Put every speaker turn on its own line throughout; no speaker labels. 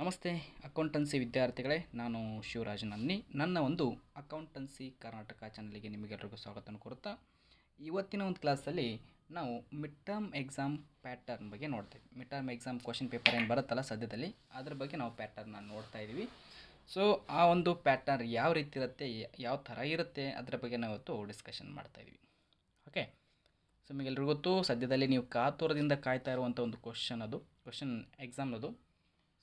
ನಮಸ್ತೆ ಅಕೌಂಟೆನ್ಸಿ ವಿದ್ಯಾರ್ಥಿಗಳೇ ನಾನು ಶಿವರಾಜ್ ನನ್ನಿ ನನ್ನ ಒಂದು ಅಕೌಂಟೆನ್ಸಿ ಕರ್ನಾಟಕ ಚಾನಲಿಗೆ ನಿಮಗೆಲ್ಲರಿಗೂ ಸ್ವಾಗತವನ್ನು ಕೋರುತ್ತಾ ಇವತ್ತಿನ ಒಂದು ಕ್ಲಾಸಲ್ಲಿ ನಾವು ಮಿಡ್ ಟರ್ಮ್ ಎಕ್ಸಾಮ್ ಪ್ಯಾಟರ್ನ್ ಬಗ್ಗೆ ನೋಡ್ತೀವಿ mid term exam question paper ಏನು ಬರುತ್ತಲ್ಲ ಸದ್ಯದಲ್ಲಿ ಅದ್ರ ಬಗ್ಗೆ ನಾವು ಪ್ಯಾಟರ್ನ ನೋಡ್ತಾ ಇದ್ದೀವಿ ಸೊ ಆ ಒಂದು ಪ್ಯಾಟರ್ನ್ ಯಾವ ರೀತಿ ಇರುತ್ತೆ ಯಾವ ಥರ ಇರುತ್ತೆ ಅದರ ಬಗ್ಗೆ ನಾವು ಇವತ್ತು ಡಿಸ್ಕಷನ್ ಮಾಡ್ತಾ ಇದ್ದೀವಿ ಓಕೆ ಸೊ ನಿಮಗೆಲ್ರಿಗೊತ್ತು ಗೊತ್ತು ಸದ್ಯದಲ್ಲಿ ನೀವು ಕಾತೂರದಿಂದ ಕಾಯ್ತಾ ಇರುವಂಥ ಒಂದು ಕ್ವಶನ್ ಅದು ಕ್ವಶನ್ ಎಕ್ಸಾಮ್ ಅದು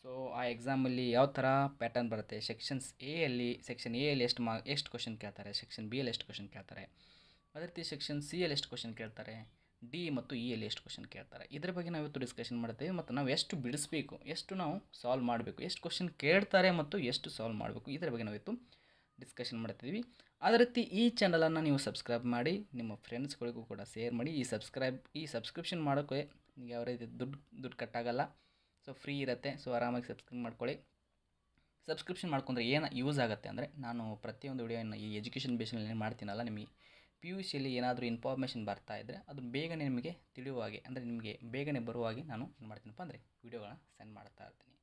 ಸೊ ಆ ಎಕ್ಸಾಮಲ್ಲಿ ಯಾವ ಥರ ಪ್ಯಾಟರ್ನ್ ಬರುತ್ತೆ ಸೆಕ್ಷನ್ಸ್ ಎ ಅಲ್ಲಿ ಸೆಕ್ಷನ್ ಎ ಅಲ್ಲಿ ಎಷ್ಟು ಮಾ ಎಷ್ಟು ಕ್ವಶನ್ ಕೇಳ್ತಾರೆ ಸೆಕ್ಷನ್ ಬಿ ಅಲ್ಲಿ ಎಷ್ಟು ಕ್ವಶನ್ ಕೇಳ್ತಾರೆ ಅದೇ ರೀತಿ ಸೆಕ್ಷನ್ ಸಿ ಅಲ್ಲಿ ಎಷ್ಟು ಕ್ವಶನ್ ಕೇಳ್ತಾರೆ ಡಿ ಮತ್ತು ಇ e ಅಲ್ಲಿ ಎಷ್ಟು ಕ್ವಶನ್ ಕೇಳ್ತಾರೆ ಇದ್ರ ಬಗ್ಗೆ ನಾವು ಇವತ್ತು ಡಿಸ್ಕಷನ್ ಮಾಡ್ತೀವಿ ಮತ್ತು ನಾವು ಎಷ್ಟು ಬಿಡಿಸ್ಬೇಕು ಎಷ್ಟು ನಾವು ಸಾಲ್ವ್ ಮಾಡಬೇಕು ಎಷ್ಟು ಕ್ವಶನ್ ಕೇಳ್ತಾರೆ ಮತ್ತು ಎಷ್ಟು ಸಾಲ್ವ್ ಮಾಡಬೇಕು ಇದರ ಬಗ್ಗೆ ನಾವು ಇವತ್ತು ಡಿಸ್ಕಷನ್ ಮಾಡ್ತಿದ್ವಿ ಅದೇ ರೀತಿ ಈ ಚಾನಲನ್ನು ನೀವು ಸಬ್ಸ್ಕ್ರೈಬ್ ಮಾಡಿ ನಿಮ್ಮ ಫ್ರೆಂಡ್ಸ್ಗಳಿಗೂ ಕೂಡ ಶೇರ್ ಮಾಡಿ ಈ ಸಬ್ಸ್ಕ್ರೈಬ್ ಈ ಸಬ್ಸ್ಕ್ರಿಪ್ಷನ್ ಮಾಡೋಕ್ಕೆ ಯಾವ ರೀತಿ ದುಡ್ಡು ದುಡ್ಡು ಕಟ್ಟಾಗಲ್ಲ ಸೊ ಫ್ರೀ ಇರುತ್ತೆ ಸೊ ಆರಾಮಾಗಿ ಸಬ್ಸ್ಕ್ರೈಬ್ ಮಾಡ್ಕೊಳ್ಳಿ ಸಬ್ಸ್ಕ್ರಿಪ್ಷನ್ ಮಾಡ್ಕೊಂಡ್ರೆ ಏನು ಯೂಸ್ ಆಗುತ್ತೆ ಅಂದರೆ ನಾನು ಪ್ರತಿಯೊಂದು ವಿಡಿಯೋನ ಈ ಎಜುಕೇಷನ್ ಬೇಸ್ನಲ್ಲಿ ಏನು ಮಾಡ್ತೀನಲ್ಲ ನಿಮಗೆ ಪಿ ಯು ಸಿಯಲ್ಲಿ ಏನಾದರೂ ಇನ್ಫಾರ್ಮೇಷನ್ ಬರ್ತಾ ಇದ್ದರೆ ಅದು ಬೇಗನೆ ನಿಮಗೆ ತಿಳಿಯುವ ಹಾಗೆ ಅಂದರೆ ನಿಮಗೆ ಬೇಗನೆ ಬರುವ ಹಾಗೆ ನಾನು ಏನು ಮಾಡ್ತೀನಪ್ಪ ಅಂದರೆ ವೀಡಿಯೋಗಳನ್ನ ಸೆಂಡ್ ಮಾಡ್ತಾ ಇರ್ತೀನಿ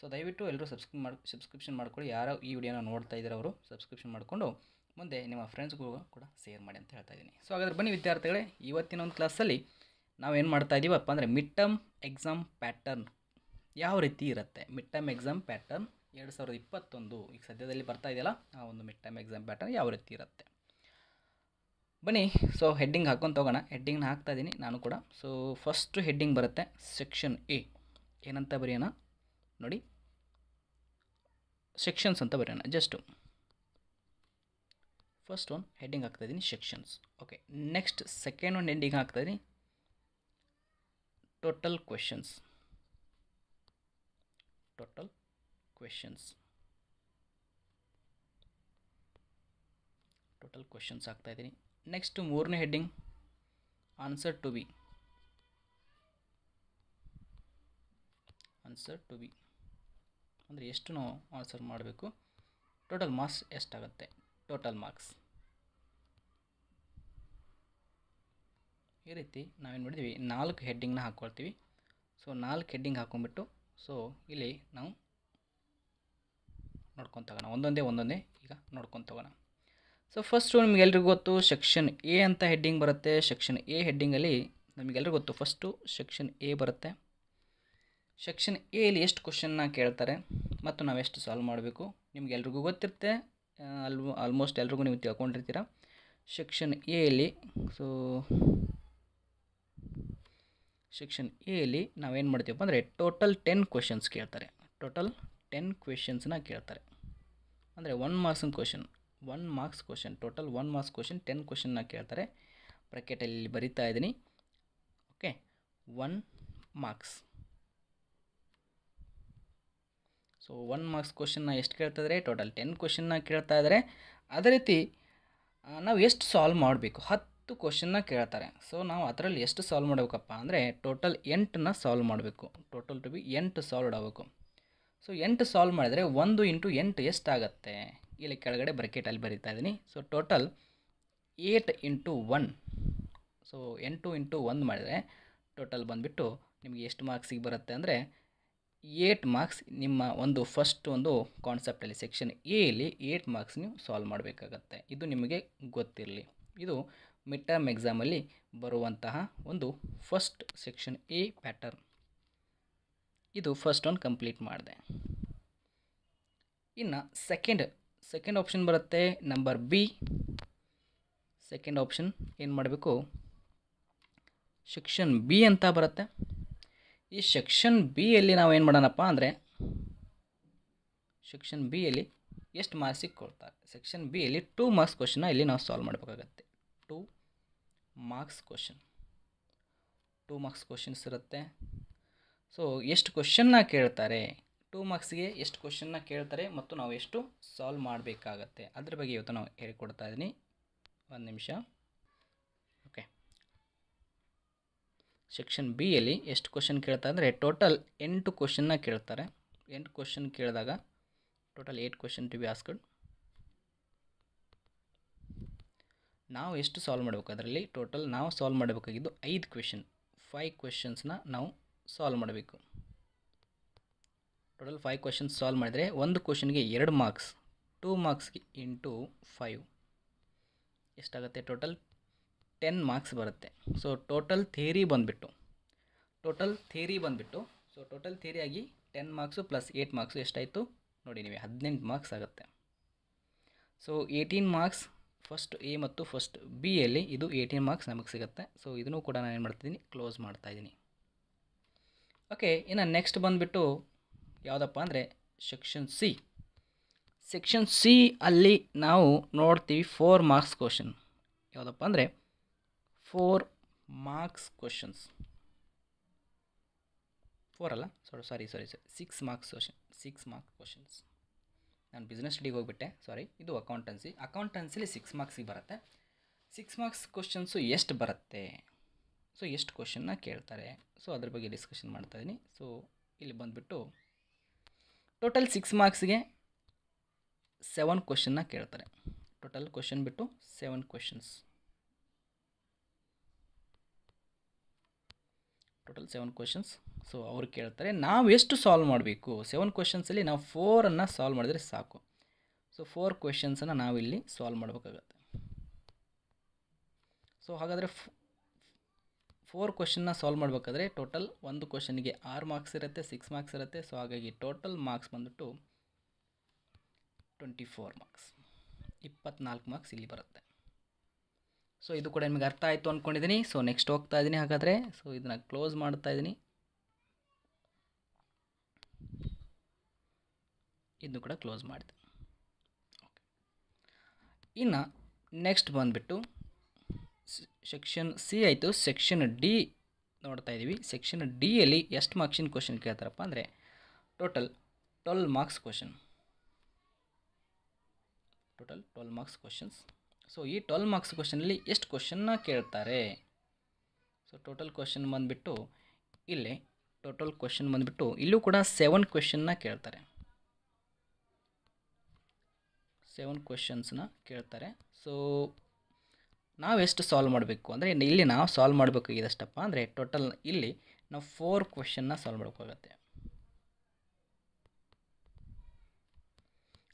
ಸೊ ದಯವಿಟ್ಟು ಎಲ್ಲರೂ ಸಬ್ಸ್ಕ್ರೈಬ್ ಮಾಡಿ ಸಬ್ಸ್ಕ್ರಿಪ್ಷನ್ ಮಾಡ್ಕೊಳ್ಳಿ ಯಾರೋ ಈ ವಿಡಿಯೋನ ನೋಡ್ತಾ ಇದ್ದಾರೆ ಅವರು ಸಬ್ಸ್ಕ್ರಿಪ್ಷನ್ ಮಾಡಿಕೊಂಡು ಮುಂದೆ ನಿಮ್ಮ ಫ್ರೆಂಡ್ಸ್ಗೂ ಕೂಡ ಶೇರ್ ಮಾಡಿ ಅಂತ ಹೇಳ್ತಾ ಇದ್ದೀನಿ ಸೊ ಹಾಗಾದ್ರೆ ಬನ್ನಿ ವಿದ್ಯಾರ್ಥಿಗಳೇ ಇವತ್ತಿನ ಒಂದು ಕ್ಲಾಸಲ್ಲಿ ನಾವು ಏನು ಮಾಡ್ತಾ ಇದ್ದೀವಪ್ಪ ಅಂದರೆ ಮಿಡ್ ಟರ್ಮ್ ಎಕ್ಸಾಮ್ ಪ್ಯಾಟರ್ನ್ ಯಾವ ರೀತಿ ಇರುತ್ತೆ ಮಿಡ್ ಟೈಮ್ ಎಕ್ಸಾಮ್ ಪ್ಯಾಟರ್ನ್ ಎರಡು ಸಾವಿರದ ಇಪ್ಪತ್ತೊಂದು ಈಗ ಸದ್ಯದಲ್ಲಿ ಬರ್ತಾ ಇದೆಯಲ್ಲ ಆ ಒಂದು ಮಿಡ್ ಟೈಮ್ ಎಕ್ಸಾಮ್ ಪ್ಯಾಟರ್ನ್ ಯಾವ ರೀತಿ ಇರುತ್ತೆ ಬನ್ನಿ ಸೊ ಹೆಡ್ಡಿಂಗ್ ಹಾಕ್ಕೊಂಡು ತೊಗೋಣ ಹೆಡ್ಡಿಂಗ್ನ ಹಾಕ್ತಾ ಇದ್ದೀನಿ ನಾನು ಕೂಡ ಸೊ ಫಸ್ಟು ಹೆಡ್ಡಿಂಗ್ ಬರುತ್ತೆ ಸೆಕ್ಷನ್ ಎ ಏನಂತ ಬರೆಯೋಣ ನೋಡಿ ಸೆಕ್ಷನ್ಸ್ ಅಂತ ಬರೆಯೋಣ ಜಸ್ಟು ಫಸ್ಟ್ ಒನ್ ಹೆಡ್ಡಿಂಗ್ ಹಾಕ್ತಾ ಇದ್ದೀನಿ sections okay next second one heading ಹಾಕ್ತಾ ಇದ್ದೀನಿ total questions total questions total questions ಆಗ್ತಾ ಇದ್ದೀನಿ ನೆಕ್ಸ್ಟ್ ಮೂರನೇ heading answer to be answer to be ಅಂದರೆ ಎಷ್ಟು ನಾವು ಆನ್ಸರ್ ಮಾಡಬೇಕು ಟೋಟಲ್ ಮಾರ್ಕ್ಸ್ ಎಷ್ಟಾಗುತ್ತೆ ಟೋಟಲ್ ಮಾರ್ಕ್ಸ್ ಈ ರೀತಿ ನಾವೇನು ಮಾಡಿದ್ವಿ ನಾಲ್ಕು ಹೆಡ್ಡಿಂಗ್ನ ಹಾಕ್ಕೊಳ್ತೀವಿ ಸೊ ನಾಲ್ಕು ಹೆಡ್ಡಿಂಗ್ ಹಾಕ್ಕೊಂಬಿಟ್ಟು ಸೊ ಇಲ್ಲಿ ನಾವು ನೋಡ್ಕೊತಗೋಣ ಒಂದೊಂದೇ ಒಂದೊಂದೇ ಈಗ ನೋಡ್ಕೊತಗೋಣ ಸೊ ಫಸ್ಟು ನಿಮಗೆಲ್ರಿಗೂ ಗೊತ್ತು ಸೆಕ್ಷನ್ ಎ ಅಂತ ಹೆಡ್ಡಿಂಗ್ ಬರುತ್ತೆ ಸೆಕ್ಷನ್ ಎ ಹೆಡ್ಡಿಂಗಲ್ಲಿ ನಮಗೆಲ್ರಿಗೂ ಗೊತ್ತು ಫಸ್ಟು ಸೆಕ್ಷನ್ ಎ ಬರುತ್ತೆ ಸೆಕ್ಷನ್ ಎಲ್ಲಿ ಎಷ್ಟು ಕ್ವಶನ್ನ ಕೇಳ್ತಾರೆ ಮತ್ತು ನಾವು ಎಷ್ಟು ಸಾಲ್ವ್ ಮಾಡಬೇಕು ನಿಮಗೆಲ್ರಿಗೂ ಗೊತ್ತಿರುತ್ತೆ ಅಲ್ ಆಲ್ಮೋಸ್ಟ್ ಎಲ್ರಿಗೂ ನೀವು ತಿಳ್ಕೊಂಡಿರ್ತೀರ ಸೆಕ್ಷನ್ ಎಲ್ಲಿ ಸೊ ಸೆಕ್ಷನ್ ಎಲ್ಲಿ ನಾವೇನು ಮಾಡ್ತೀವಪ್ಪ ಅಂದರೆ ಟೋಟಲ್ ಟೆನ್ ಕ್ವೆಶನ್ಸ್ ಕೇಳ್ತಾರೆ ಟೋಟಲ್ ಟೆನ್ ಕ್ವೆಶನ್ಸ್ನ ಕೇಳ್ತಾರೆ ಅಂದರೆ ಒನ್ ಮಾರ್ಕ್ಸಿನ question one marks question total one marks question ten ಕ್ವೆಶನ್ನ ಕೇಳ್ತಾರೆ ಇಲ್ಲಿ ಬರಿತಾ ಇದ್ದೀನಿ okay one marks so one marks ಕ್ವಶನ್ನ ಎಷ್ಟು ಕೇಳ್ತಾ ಇದ್ದಾರೆ ಟೋಟಲ್ ಟೆನ್ ಕ್ವೆಶನ್ನ ಕೇಳ್ತಾ ಇದ್ದಾರೆ ಅದೇ ರೀತಿ ನಾವು ಎಷ್ಟು ಸಾಲ್ವ್ ಮಾಡಬೇಕು ಹತ್ತು ಹತ್ತು ಕ್ವಶನ್ನ ಕೇಳ್ತಾರೆ ಸೊ ನಾವು ಅದರಲ್ಲಿ ಎಷ್ಟು ಸಾಲ್ವ್ ಮಾಡಬೇಕಪ್ಪ ಅಂದರೆ ಟೋಟಲ್ ಎಂಟನ್ನ ಸಾಲ್ವ್ ಮಾಡಬೇಕು ಟೋಟಲ್ ಟು ಬಿ ಎಂಟು ಸಾಲ್ವ್ ಆಗಬೇಕು ಸೊ ಎಂಟು ಸಾಲ್ವ್ ಮಾಡಿದರೆ ಒಂದು ಇಂಟು ಎಂಟು ಎಷ್ಟಾಗತ್ತೆ ಇಲ್ಲಿ ಕೆಳಗಡೆ ಬ್ರಕೆಟಲ್ಲಿ ಬರೀತಾ ಇದ್ದೀನಿ so total eight into one so ಎಂಟು ಇಂಟು ಒಂದು ಮಾಡಿದರೆ ಟೋಟಲ್ ಬಂದುಬಿಟ್ಟು ನಿಮಗೆ ಎಷ್ಟು ಮಾರ್ಕ್ಸಿಗೆ ಬರುತ್ತೆ ಅಂದರೆ ಏಟ್ ಮಾರ್ಕ್ಸ್ ನಿಮ್ಮ ಒಂದು ಫಸ್ಟ್ ಒಂದು ಕಾನ್ಸೆಪ್ಟಲ್ಲಿ ಸೆಕ್ಷನ್ ಎ ಏಟ್ ಮಾರ್ಕ್ಸ್ ನೀವು ಸಾಲ್ವ್ ಮಾಡಬೇಕಾಗತ್ತೆ ಇದು ನಿಮಗೆ ಗೊತ್ತಿರಲಿ ಇದು ಮಿಡ್ ಟರ್ಮ್ ಎಕ್ಸಾಮಲ್ಲಿ ಬರುವಂತಹ ಒಂದು ಫಸ್ಟ್ ಸೆಕ್ಷನ್ ಎ ಪ್ಯಾಟರ್ನ್ ಇದು ಫಸ್ಟ್ ಒನ್ ಕಂಪ್ಲೀಟ್ ಮಾಡಿದೆ ಇನ್ನು ಸೆಕೆಂಡ್ ಸೆಕೆಂಡ್ ಆಪ್ಷನ್ ಬರುತ್ತೆ ನಂಬರ್ ಬಿ ಸೆಕೆಂಡ್ ಆಪ್ಷನ್ ಏನು ಮಾಡಬೇಕು ಸೆಕ್ಷನ್ ಬಿ ಅಂತ ಬರುತ್ತೆ ಈ ಸೆಕ್ಷನ್ ಬಿ ಬಿಯಲ್ಲಿ ನಾವು ಏನು ಮಾಡೋಣಪ್ಪ ಅಂದರೆ ಸೆಕ್ಷನ್ ಬಿಯಲ್ಲಿ ಎಷ್ಟು ಮಾರ್ಕ್ಸಿಗೆ ಕೊಡ್ತಾರೆ ಸೆಕ್ಷನ್ ಬಿ ಬಿಯಲ್ಲಿ ಟೂ ಮಾರ್ಕ್ಸ್ ಕ್ವಶನ್ನ ಇಲ್ಲಿ ನಾವು ಸಾಲ್ವ್ ಮಾಡಬೇಕಾಗತ್ತೆ marks question two marks questions ಇರುತ್ತೆ ಸೊ ಎಷ್ಟು ಕ್ವಶನ್ನ ಕೇಳ್ತಾರೆ ಟೂ ಮಾರ್ಕ್ಸ್ಗೆ ಎಷ್ಟು ಕ್ವಶನ್ನ ಕೇಳ್ತಾರೆ ಮತ್ತು ನಾವು ಎಷ್ಟು ಸಾಲ್ವ್ ಮಾಡಬೇಕಾಗತ್ತೆ ಅದ್ರ ಬಗ್ಗೆ ಇವತ್ತು ನಾವು ಹೇಳ್ಕೊಡ್ತಾ ಇದ್ದೀನಿ ಒಂದು ನಿಮಿಷ ಓಕೆ ಸೆಕ್ಷನ್ ಬಿ ಬಿಯಲ್ಲಿ ಎಷ್ಟು ಕ್ವಶನ್ ಕೇಳ್ತಾ ಅಂದರೆ ಟೋಟಲ್ ಎಂಟು ಕ್ವಶನ್ನ ಕೇಳ್ತಾರೆ ಎಂಟು ಕ್ವಶನ್ ಕೇಳಿದಾಗ total eight question to be asked ನಾವು ಎಷ್ಟು ಸಾಲ್ವ್ ಮಾಡಬೇಕು ಅದರಲ್ಲಿ ಟೋಟಲ್ ನಾವು ಸಾಲ್ವ್ ಮಾಡಬೇಕಾಗಿದ್ದು ಐದು ಕ್ವೆಶನ್ ಫೈವ್ ಕ್ವೆಶನ್ಸ್ನ ನಾವು ಸಾಲ್ವ್ ಮಾಡಬೇಕು ಟೋಟಲ್ ಫೈವ್ ಕ್ವೆಶನ್ಸ್ ಸಾಲ್ವ್ ಮಾಡಿದರೆ ಒಂದು ಕ್ವಶನ್ಗೆ ಎರಡು ಮಾರ್ಕ್ಸ್ ಟೂ ಮಾರ್ಕ್ಸ್ಗೆ ಇಂಟು ಫೈವ್ ಎಷ್ಟಾಗುತ್ತೆ ಟೋಟಲ್ ಟೆನ್ ಮಾರ್ಕ್ಸ್ ಬರುತ್ತೆ ಸೊ ಟೋಟಲ್ ಥೇರಿ ಬಂದುಬಿಟ್ಟು ಟೋಟಲ್ ಥೇರಿ ಬಂದುಬಿಟ್ಟು ಸೊ ಟೋಟಲ್ ಆಗಿ ten marks plus eight marks ಎಷ್ಟಾಯಿತು ನೋಡಿ ನೀವು ಹದಿನೆಂಟು ಮಾರ್ಕ್ಸ್ ಆಗುತ್ತೆ so eighteen marks first A ಮತ್ತು ಫಸ್ಟ್ ಬಿ ಬಿಯಲ್ಲಿ ಇದು ಏಯ್ಟೀನ್ ಮಾರ್ಕ್ಸ್ ನಮಗೆ ಸಿಗುತ್ತೆ ಸೊ ಇದನ್ನು ಕೂಡ ನಾನು ಏನು ಮಾಡ್ತಿದ್ದೀನಿ ಕ್ಲೋಸ್ ಮಾಡ್ತಾಯಿದ್ದೀನಿ ಓಕೆ ಇನ್ನು ನೆಕ್ಸ್ಟ್ ಬಂದುಬಿಟ್ಟು ಯಾವುದಪ್ಪ ಅಂದರೆ ಸೆಕ್ಷನ್ ಸಿ ಸೆಕ್ಷನ್ ಸಿ ಅಲ್ಲಿ ನಾವು ನೋಡ್ತೀವಿ ಫೋರ್ ಮಾರ್ಕ್ಸ್ ಕ್ವಶನ್ ಯಾವುದಪ್ಪ ಅಂದರೆ ಫೋರ್ ಮಾರ್ಕ್ಸ್ ಕ್ವಶನ್ಸ್ ಫೋರ್ ಅಲ್ಲ sorry sorry sorry sorry six marks question six marks questions ನಾನು ಬಿಸ್ನೆಸ್ ಸ್ಟಡಿಗೆ ಹೋಗಿಬಿಟ್ಟೆ ಸಾರಿ ಇದು ಅಕೌಂಟೆನ್ಸಿ ಅಕೌಂಟೆನ್ಸಿಲಿ ಸಿಕ್ಸ್ ಮಾರ್ಕ್ಸಿಗೆ ಬರುತ್ತೆ ಸಿಕ್ಸ್ ಮಾರ್ಕ್ಸ್ ಕ್ವಶನ್ಸು ಎಷ್ಟು ಬರುತ್ತೆ ಸೊ ಎಷ್ಟು ಕ್ವಶನ್ನ ಕೇಳ್ತಾರೆ ಸೊ ಅದ್ರ ಬಗ್ಗೆ ಡಿಸ್ಕಷನ್ ಮಾಡ್ತಾಯಿದ್ದೀನಿ ಸೊ ಇಲ್ಲಿ ಬಂದುಬಿಟ್ಟು ಟೋಟಲ್ ಸಿಕ್ಸ್ ಮಾರ್ಕ್ಸ್ಗೆ ಸೆವೆನ್ ಕ್ವಶನ್ನ ಕೇಳ್ತಾರೆ ಟೋಟಲ್ ಕ್ವಶನ್ ಬಿಟ್ಟು seven questions total seven questions so ಅವ್ರು ಕೇಳ್ತಾರೆ ನಾವು ಎಷ್ಟು ಸಾಲ್ವ್ ಮಾಡಬೇಕು ಸೆವೆನ್ ಕ್ವೆಶನ್ಸಲ್ಲಿ ನಾವು ಫೋರನ್ನು ಸಾಲ್ವ್ ಮಾಡಿದರೆ ಸಾಕು ಸೊ ಫೋರ್ ಕ್ವೆಶನ್ಸನ್ನು ನಾವಿಲ್ಲಿ ಸಾಲ್ವ್ ಮಾಡಬೇಕಾಗತ್ತೆ ಸೊ ಹಾಗಾದರೆ ಫೋರ್ ಕ್ವೆಶನ್ನ ಸಾಲ್ವ್ ಮಾಡಬೇಕಾದ್ರೆ ಟೋಟಲ್ ಒಂದು ಕ್ವೆಶನ್ಗೆ ಆರು ಮಾರ್ಕ್ಸ್ ಇರುತ್ತೆ ಸಿಕ್ಸ್ ಮಾರ್ಕ್ಸ್ ಇರುತ್ತೆ ಸೊ ಹಾಗಾಗಿ ಟೋಟಲ್ ಮಾರ್ಕ್ಸ್ ಬಂದುಬಿಟ್ಟು ಟ್ವೆಂಟಿ ಫೋರ್ ಮಾರ್ಕ್ಸ್ ಇಪ್ಪತ್ನಾಲ್ಕು ಮಾರ್ಕ್ಸ್ ಇಲ್ಲಿ ಬರುತ್ತೆ ಸೊ ಇದು ಕೂಡ ನಿಮಗೆ ಅರ್ಥ ಆಯಿತು ಅಂದ್ಕೊಂಡಿದ್ದೀನಿ ಸೊ ನೆಕ್ಸ್ಟ್ ಹೋಗ್ತಾ ಇದ್ದೀನಿ ಹಾಗಾದರೆ ಸೊ ಇದನ್ನು ಕ್ಲೋಸ್ ಮಾಡ್ತಾ ಇದ್ದೀನಿ ಇದನ್ನು ಕೂಡ ಕ್ಲೋಸ್ ಮಾಡಿದೆ ಓಕೆ ಇನ್ನು ನೆಕ್ಸ್ಟ್ ಬಂದುಬಿಟ್ಟು ಸೆಕ್ಷನ್ ಸಿ ಆಯಿತು ಸೆಕ್ಷನ್ ಡಿ ನೋಡ್ತಾ ಇದ್ದೀವಿ ಸೆಕ್ಷನ್ ಡಿಯಲ್ಲಿ ಎಷ್ಟು ಮಾರ್ಕ್ಸಿನ ಕ್ವಶನ್ ಕೇಳ್ತಾರಪ್ಪ ಅಂದರೆ total twelve marks question total twelve marks questions so ಈ ಟ್ವೆಲ್ ಮಾರ್ಕ್ಸ್ ಕ್ವಶನಲ್ಲಿ ಎಷ್ಟು ಕ್ವಶನ್ನ ಕೇಳ್ತಾರೆ ಸೊ ಟೋಟಲ್ ಕ್ವಶನ್ ಬಂದುಬಿಟ್ಟು ಇಲ್ಲಿ ಟೋಟಲ್ ಕ್ವಶನ್ ಬಂದುಬಿಟ್ಟು ಇಲ್ಲೂ ಕೂಡ ಸೆವೆನ್ ಕ್ವಶನ್ನ ಕೇಳ್ತಾರೆ ಸೆವೆನ್ ಕ್ವೆಶನ್ಸ್ನ ಕೇಳ್ತಾರೆ ಸೊ ನಾವೆಷ್ಟು ಸಾಲ್ವ್ ಮಾಡಬೇಕು ಅಂದರೆ ಇಲ್ಲಿ ನಾವು ಸಾಲ್ವ್ ಮಾಡಬೇಕಾಗಿದ್ದಷ್ಟಪ್ಪ ಅಂದರೆ ಟೋಟಲ್ ಇಲ್ಲಿ ನಾವು ಫೋರ್ ಕ್ವೆಶನ್ನ ಸಾಲ್ವ್ ಮಾಡಬೇಕಾಗತ್ತೆ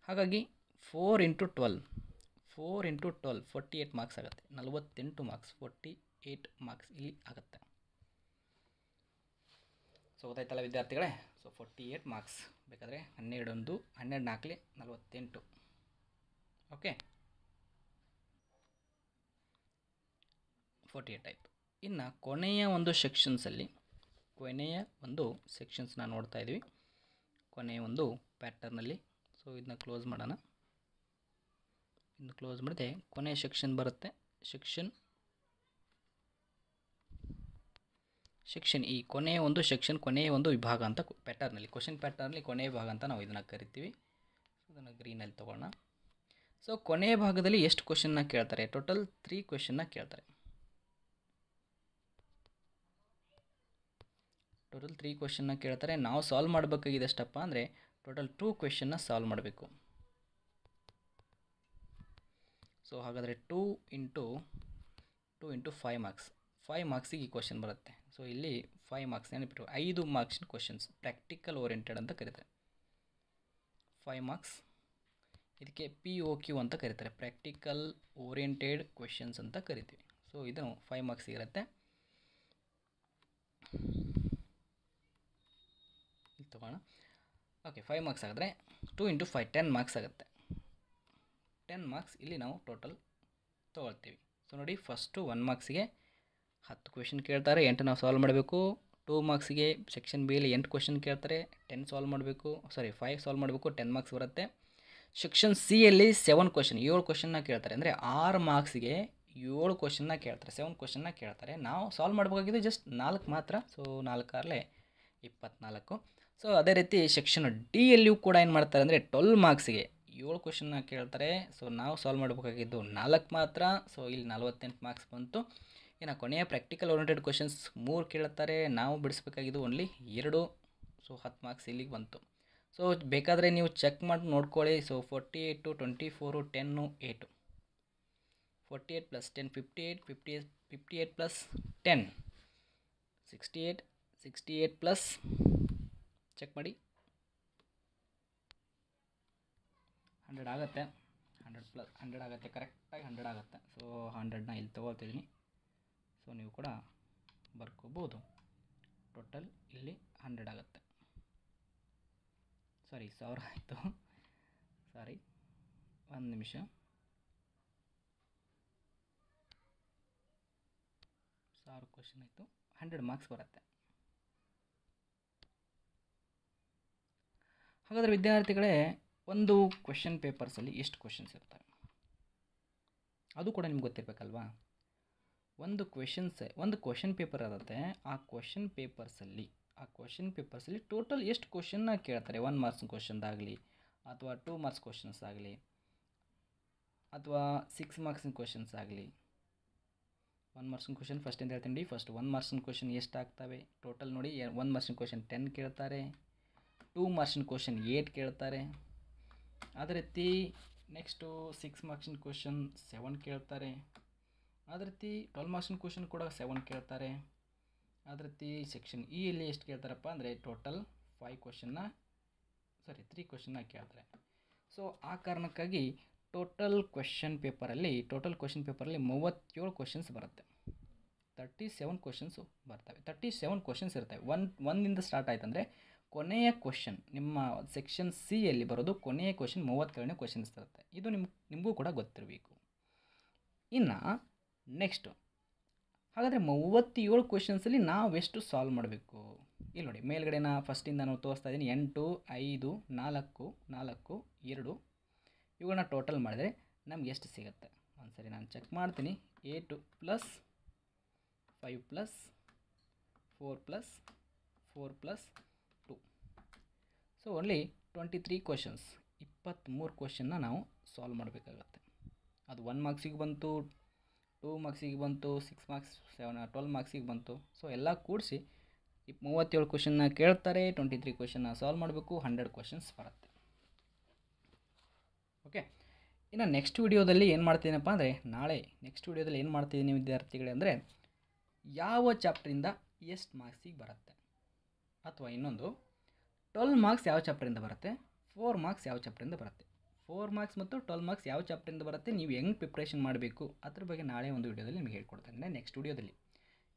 ಹಾಗಾಗಿ four into twelve four into twelve forty eight marks ಆಗುತ್ತೆ ನಲವತ್ತೆಂಟು ಮಾರ್ಕ್ಸ್ ಫೋರ್ಟಿ ಏಯ್ಟ್ ಮಾರ್ಕ್ಸ್ ಇಲ್ಲಿ ಆಗುತ್ತೆ ಸೊ ಗೊತ್ತಾಯ್ತಲ್ಲ ವಿದ್ಯಾರ್ಥಿಗಳೇ ಸೊ ಫೋರ್ಟಿ ಏಯ್ಟ್ ಮಾರ್ಕ್ಸ್ ಬೇಕಾದರೆ ಹನ್ನೆರಡೊಂದು ಹನ್ನೆರಡು ನಾಲ್ಕಲಿ ನಲವತ್ತೆಂಟು ಓಕೆ ಫೋರ್ಟಿ ಏಟ್ ಆಯಿತು ಇನ್ನು ಕೊನೆಯ ಒಂದು ಸೆಕ್ಷನ್ಸಲ್ಲಿ ಕೊನೆಯ ಒಂದು ಸೆಕ್ಷನ್ಸ್ನ ನೋಡ್ತಾ ಇದ್ವಿ ಕೊನೆಯ ಒಂದು ಪ್ಯಾಟರ್ನಲ್ಲಿ ಸೊ ಇದನ್ನ ಕ್ಲೋಸ್ ಮಾಡೋಣ ಇನ್ನು ಕ್ಲೋಸ್ ಮಾಡಿದೆ ಕೊನೆಯ ಸೆಕ್ಷನ್ ಬರುತ್ತೆ ಸೆಕ್ಷನ್ ಸೆಕ್ಷನ್ ಈ ಕೊನೆಯ ಒಂದು ಸೆಕ್ಷನ್ ಕೊನೆಯ ಒಂದು ವಿಭಾಗ ಅಂತ ಪ್ಯಾಟರ್ನಲ್ಲಿ ಕ್ವಶನ್ ಪ್ಯಾಟರ್ನಲ್ಲಿ ಕೊನೆಯ ವಿಭಾಗ ಅಂತ ನಾವು ಇದನ್ನು ಕರಿತೀವಿ ಸೊ ಇದನ್ನು ಗ್ರೀನಲ್ಲಿ ತೊಗೋಣ ಸೊ ಕೊನೆಯ ಭಾಗದಲ್ಲಿ ಎಷ್ಟು ಕ್ವಶನ್ನ ಕೇಳ್ತಾರೆ ಟೋಟಲ್ ತ್ರೀ ಕ್ವಶನ್ನ ಕೇಳ್ತಾರೆ ಟೋಟಲ್ ತ್ರೀ ಕ್ವಶನ್ನ ಕೇಳ್ತಾರೆ ನಾವು ಸಾಲ್ವ್ ಮಾಡಬೇಕಾಗಿದೆ ಎಷ್ಟಪ್ಪ ಅಂದರೆ ಟೋಟಲ್ ಟೂ ಕ್ವೆಶನ್ನ ಸಾಲ್ವ್ ಮಾಡಬೇಕು ಸೊ ಹಾಗಾದರೆ two into two into five marks five ಮಾರ್ಕ್ಸಿಗೆ ಈ ಕ್ವಶನ್ ಬರುತ್ತೆ ಸೊ ಇಲ್ಲಿ ಫೈವ್ ಮಾರ್ಕ್ಸ್ ನೆನಪಿಟ್ಟು ಐದು ಮಾರ್ಕ್ಸಿನ ಕ್ವಶನ್ಸ್ ಪ್ರಾಕ್ಟಿಕಲ್ ಓರಿಯೆಂಟೆಡ್ ಅಂತ ಕರೀತಾರೆ ಫೈವ್ ಮಾರ್ಕ್ಸ್ ಇದಕ್ಕೆ ಪಿ ಓ ಕ್ಯೂ ಅಂತ ಕರೀತಾರೆ ಪ್ರಾಕ್ಟಿಕಲ್ ಓರಿಯೆಂಟೆಡ್ ಕ್ವೆಶನ್ಸ್ ಅಂತ ಕರಿತೀವಿ ಸೊ ಇದು ಫೈವ್ ಮಾರ್ಕ್ಸ್ ಇರುತ್ತೆ ಇಲ್ಲಿ ತಗೋಣ ಓಕೆ ಫೈವ್ ಮಾರ್ಕ್ಸ್ ಆದರೆ two into five ten marks ಆಗುತ್ತೆ ಟೆನ್ ಮಾರ್ಕ್ಸ್ ಇಲ್ಲಿ ನಾವು ಟೋಟಲ್ ತೊಗೊಳ್ತೀವಿ ಸೊ ನೋಡಿ ಫಸ್ಟು ಒನ್ ಮಾರ್ಕ್ಸಿಗೆ ಹತ್ತು ಕ್ವೆಶನ್ ಕೇಳ್ತಾರೆ ಎಂಟು ನಾವು ಸಾಲ್ವ್ ಮಾಡಬೇಕು ಟೂ ಮಾರ್ಕ್ಸಿಗೆ ಸೆಕ್ಷನ್ ಬಿಯಲ್ಲಿ ಎಂಟು ಕ್ವೆಶನ್ ಕೇಳ್ತಾರೆ ಟೆನ್ ಸಾಲ್ವ್ ಮಾಡಬೇಕು ಸಾರಿ ಫೈವ್ ಸಾಲ್ವ್ ಮಾಡಬೇಕು ಟೆನ್ ಮಾರ್ಕ್ಸ್ ಬರುತ್ತೆ ಸೆಕ್ಷನ್ ಸಿ ಯಲ್ಲಿ ಸೆವೆನ್ ಕ್ವಶನ್ ಏಳು ಕ್ವಶನ್ನ ಕೇಳ್ತಾರೆ ಅಂದರೆ ಆರು ಮಾರ್ಕ್ಸ್ಗೆ ಏಳು ಕ್ವಶನ್ನ ಕೇಳ್ತಾರೆ ಸೆವೆನ್ ಕ್ವಶನ್ನ ಕೇಳ್ತಾರೆ ನಾವು ಸಾಲ್ವ್ ಮಾಡಬೇಕಾಗಿದ್ದು ಜಸ್ಟ್ ನಾಲ್ಕು ಮಾತ್ರ ಸೊ ನಾಲ್ಕಾರಲೆ ಇಪ್ಪತ್ನಾಲ್ಕು ಸೊ ಅದೇ ರೀತಿ ಸೆಕ್ಷನ್ ಡಿ ಯಲ್ಲಿಯೂ ಕೂಡ ಏನು ಮಾಡ್ತಾರೆ ಅಂದರೆ ಟ್ವೆಲ್ ಮಾರ್ಕ್ಸ್ಗೆ ಏಳು ಕ್ವಶನ್ನ ಕೇಳ್ತಾರೆ ಸೊ ನಾವು ಸಾಲ್ವ್ ಮಾಡಬೇಕಾಗಿದ್ದು ನಾಲ್ಕು ಮಾತ್ರ ಸೊ ಇಲ್ಲಿ ನಲವತ್ತೆಂಟು ಮಾರ್ಕ್ಸ್ ಬಂತು ಇನ್ನು ಕೊನೆಯ ಪ್ರಾಕ್ಟಿಕಲ್ ಓರಿಯೆಂಟೆಡ್ ಕ್ವಶನ್ಸ್ ಮೂರು ಕೇಳ್ತಾರೆ ನಾವು ಬಿಡಿಸ್ಬೇಕಾಗಿದ್ದು ಓನ್ಲಿ ಎರಡು ಸೊ ಹತ್ತು ಮಾರ್ಕ್ಸ್ ಇಲ್ಲಿಗೆ ಬಂತು ಸೊ ಬೇಕಾದರೆ ನೀವು ಚೆಕ್ ಮಾಡಿ ನೋಡ್ಕೊಳ್ಳಿ so forty eight twenty four ten eight forty eight plus ten fifty eight fifty eight fifty eight plus ten sixty eight sixty eight plus check ಮಾಡಿ ಹಂಡ್ರೆಡ್ ಆಗುತ್ತೆ ಹಂಡ್ರೆಡ್ ಪ್ಲಸ್ ಹಂಡ್ರೆಡ್ ಆಗುತ್ತೆ ಕರೆಕ್ಟಾಗಿ hundred ಆಗುತ್ತೆ so ಹಂಡ್ರೆಡ್ನ ಇಲ್ಲಿ ತೊಗೊಳ್ತಿದ್ದೀನಿ so ನೀವು ಕೂಡ ಬರ್ಕೋಬೋದು total ಇಲ್ಲಿ hundred ಆಗುತ್ತೆ ಸಾರಿ ಸಾವಿರ ಆಯಿತು ಸಾರಿ ಒಂದು ನಿಮಿಷ ಸಾವಿರ ಕ್ವಶನ್ ಆಯಿತು ಹಂಡ್ರೆಡ್ ಮಾರ್ಕ್ಸ್ ಬರುತ್ತೆ ಹಾಗಾದರೆ ವಿದ್ಯಾರ್ಥಿಗಳೇ ಒಂದು ಕ್ವೆಶನ್ ಪೇಪರ್ಸಲ್ಲಿ ಎಷ್ಟು ಕ್ವೆಶನ್ಸ್ ಇರ್ತವೆ ಅದು ಕೂಡ ನಿಮ್ಗೆ ಗೊತ್ತಿರಬೇಕಲ್ವಾ ಒಂದು ಕ್ವೆಶನ್ಸ್ ಒಂದು ಕ್ವಶನ್ ಪೇಪರ್ ಇರುತ್ತೆ ಆ ಕ್ವಶನ್ ಪೇಪರ್ಸಲ್ಲಿ ಆ ಕ್ವಶನ್ ಪೇಪರ್ಸಲ್ಲಿ ಟೋಟಲ್ ಎಷ್ಟು ಕ್ವಶನ್ನ ಕೇಳ್ತಾರೆ ಒನ್ ಮಾರ್ಕ್ಸ್ ಕ್ವಶನ್ದಾಗಲಿ ಅಥವಾ ಟೂ ಮಾರ್ಕ್ಸ್ ಕ್ವಶನ್ಸ್ ಆಗಲಿ ಅಥವಾ ಸಿಕ್ಸ್ ಮಾರ್ಕ್ಸಿನ ಕ್ವಶನ್ಸ್ ಆಗಲಿ ಒನ್ ಮಾರ್ಕ್ಸಿನ ಕ್ವಶನ್ ಫಸ್ಟ್ ಅಂತ ಹೇಳ್ತೀನಿ ಫಸ್ಟ್ ಒನ್ ಮಾರ್ಕ್ಸಿನ ಕ್ವಶನ್ ಎಷ್ಟು ಆಗ್ತವೆ ಟೋಟಲ್ ನೋಡಿ ಒನ್ ಮಾರ್ಕ್ಸಿನ ಕ್ವಶನ್ ಟೆನ್ ಕೇಳ್ತಾರೆ ಟೂ ಮಾರ್ಕ್ಸಿನ ಕ್ವಶನ್ ಏಟ್ ಕೇಳ್ತಾರೆ ಅದೇ ರೀತಿ ನೆಕ್ಸ್ಟು ಸಿಕ್ಸ್ ಮಾರ್ಕ್ಸಿನ ಕ್ವಶನ್ ಸೆವೆನ್ ಕೇಳ್ತಾರೆ ಅದೇ ರೀತಿ ಟ್ವೆಲ್ ಮಾರ್ಕ್ಸಿನ ಕ್ವಶನ್ ಕೂಡ ಸೆವೆನ್ ಕೇಳ್ತಾರೆ ಅದ್ರ ಸೆಕ್ಷನ್ ಇಲ್ಲಿ e ಎಷ್ಟು ಕೇಳ್ತಾರಪ್ಪ ಅಂದರೆ ಟೋಟಲ್ ಫೈವ್ ಕ್ವಶನ್ನ ಸಾರಿ ತ್ರೀ ಕ್ವಶನ್ನ ಕೇಳ್ತಾರೆ ಸೊ ಆ ಕಾರಣಕ್ಕಾಗಿ ಟೋಟಲ್ ಕ್ವೆಶನ್ ಪೇಪರಲ್ಲಿ ಟೋಟಲ್ ಕ್ವಶನ್ ಪೇಪರಲ್ಲಿ ಮೂವತ್ತೇಳು ಕ್ವಶನ್ಸ್ ಬರುತ್ತೆ ತರ್ಟಿ ಸೆವೆನ್ ಕ್ವಶನ್ಸು ಬರ್ತವೆ ತರ್ಟಿ ಸೆವೆನ್ ಕ್ವಶನ್ಸ್ ಇರ್ತವೆ ಒನ್ ಒಂದಿಂದ ಸ್ಟಾರ್ಟ್ ಆಯ್ತು ಅಂದರೆ ಕೊನೆಯ ಕ್ವಶನ್ ನಿಮ್ಮ ಸೆಕ್ಷನ್ ಸಿಯಲ್ಲಿ ಬರೋದು ಕೊನೆಯ ಕ್ವಶನ್ ಮೂವತ್ತೇಳನೇ ಕ್ವಶನ್ಸ್ ಇರುತ್ತೆ ಇದು ನಿಮ್ಗೆ ನಿಮಗೂ ಕೂಡ ಗೊತ್ತಿರಬೇಕು ಇನ್ನು ನೆಕ್ಸ್ಟು ಹಾಗಾದರೆ ಮೂವತ್ತೇಳು ಕ್ವೆಶನ್ಸಲ್ಲಿ ನಾವೆಷ್ಟು ಸಾಲ್ವ್ ಮಾಡಬೇಕು ಇಲ್ಲಿ ನೋಡಿ ಮೇಲ್ಗಡೆ ನಾ ಫಸ್ಟಿಂದ ನಾನು ತೋರಿಸ್ತಾ ಇದ್ದೀನಿ ಎಂಟು ಐದು ನಾಲ್ಕು ನಾಲ್ಕು ಎರಡು ಇವುಗಳನ್ನ ಟೋಟಲ್ ಮಾಡಿದರೆ ನಮ್ಗೆ ಎಷ್ಟು ಸಿಗುತ್ತೆ ಒಂದು ಸರಿ ನಾನು ಚೆಕ್ ಮಾಡ್ತೀನಿ eight plus five plus four plus four plus two so only twenty three questions ಇಪ್ಪತ್ತ್ಮೂರು ಕ್ವೆಶನ್ನ ನಾವು ಸಾಲ್ವ್ ಮಾಡಬೇಕಾಗತ್ತೆ ಅದು ಒನ್ ಮಾರ್ಕ್ಸಿಗೆ ಬಂತು ಟೂ ಮಾರ್ಕ್ಸಿಗೆ ಬಂತು ಸಿಕ್ಸ್ ಮಾರ್ಕ್ಸ್ ಸೆವೆನ್ ಟ್ವೆಲ್ ಮಾರ್ಕ್ಸಿಗೆ ಬಂತು ಸೊ ಎಲ್ಲ ಕೂಡಿಸಿ ಮೂವತ್ತೇಳು ಕ್ವಶನ್ನ ಕೇಳ್ತಾರೆ ಟ್ವೆಂಟಿ ತ್ರೀ ಕ್ವಶನ್ನ ಸಾಲ್ವ್ ಮಾಡಬೇಕು ಹಂಡ್ರೆಡ್ ಕ್ವಶನ್ಸ್ ಬರುತ್ತೆ ಓಕೆ ಇನ್ನು ನೆಕ್ಸ್ಟ್ ವೀಡಿಯೋದಲ್ಲಿ ಏನು ಮಾಡ್ತೀನಪ್ಪ ಅಂದರೆ ನಾಳೆ ನೆಕ್ಸ್ಟ್ ವೀಡಿಯೋದಲ್ಲಿ ಏನು ಮಾಡ್ತಿದ್ದೀನಿ ವಿದ್ಯಾರ್ಥಿಗಳೇ ಯಾವ ಚಾಪ್ಟ್ರಿಂದ ಎಷ್ಟು ಮಾರ್ಕ್ಸಿಗೆ ಬರುತ್ತೆ ಅಥವಾ ಇನ್ನೊಂದು ಟ್ವೆಲ್ ಮಾರ್ಕ್ಸ್ ಯಾವ ಚಾಪ್ಟ್ರಿಂದ ಬರುತ್ತೆ ಫೋರ್ ಮಾರ್ಕ್ಸ್ ಯಾವ ಚಾಪ್ಟ್ರಿಂದ ಬರುತ್ತೆ ಫೋರ್ ಮಾರ್ಕ್ಸ್ ಮತ್ತು ಟ್ವೆಲ್ ಮಾರ್ಕ್ಸ್ ಯಾವ ಚಾಪ್ಟರಿಂದ ಬರುತ್ತೆ ನೀವು ಹೆಂಗೆ ಪ್ರಿಪ್ರೇಷನ್ ಮಾಡಬೇಕು ಅದ್ರ ಬಗ್ಗೆ ನಾಳೆ ಒಂದು ವಿಡಿಯೋದಲ್ಲಿ ನಿಮಗೆ ಹೇಳ್ಕೊಡ್ತಾ ಇದ್ದೀನಿ ನೆಕ್ಸ್ಟ್ ವೀಡಿಯೋದಲ್ಲಿ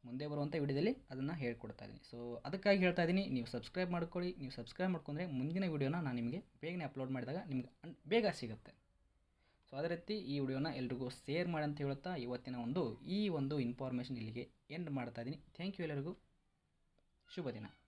ಮುಂದೆ ಬರುವಂಥ ವಿಡಿಯೋದಲ್ಲಿ ಅದನ್ನು ಹೇಳ್ಕೊಡ್ತಾ ಇದ್ದೀನಿ ಸೊ ಅದಕ್ಕಾಗಿ ಹೇಳ್ತಾ ಇದ್ದೀನಿ ನೀವು ಸಬ್ಸ್ಕ್ರೈಬ್ ಮಾಡ್ಕೊಳ್ಳಿ ನೀವು ಸಬ್ಸ್ಕ್ರೈಬ್ ಮಾಡ್ಕೊಂಡ್ರೆ ಮುಂದಿನ ವಿಡಿಯೋನ ನಾನು ನಿಮಗೆ ಬೇಗನೆ ಅಪ್ಲೋಡ್ ಮಾಡಿದಾಗ ನಿಮ್ಗೆ ಬೇಗ ಸಿಗುತ್ತೆ ಸೊ ಅದೇ ರೀತಿ ಈ ವಿಡಿಯೋನ ಎಲ್ರಿಗೂ ಶೇರ್ ಮಾಡಿ ಅಂತ ಹೇಳ್ತಾ ಇವತ್ತಿನ ಒಂದು ಈ ಒಂದು ಇನ್ಫಾರ್ಮೇಷನ್ ಇಲ್ಲಿಗೆ ಎಂಡ್ ಮಾಡ್ತಾ ಇದ್ದೀನಿ ಥ್ಯಾಂಕ್ ಯು ಎಲ್ಲರಿಗೂ ಶುಭ ದಿನ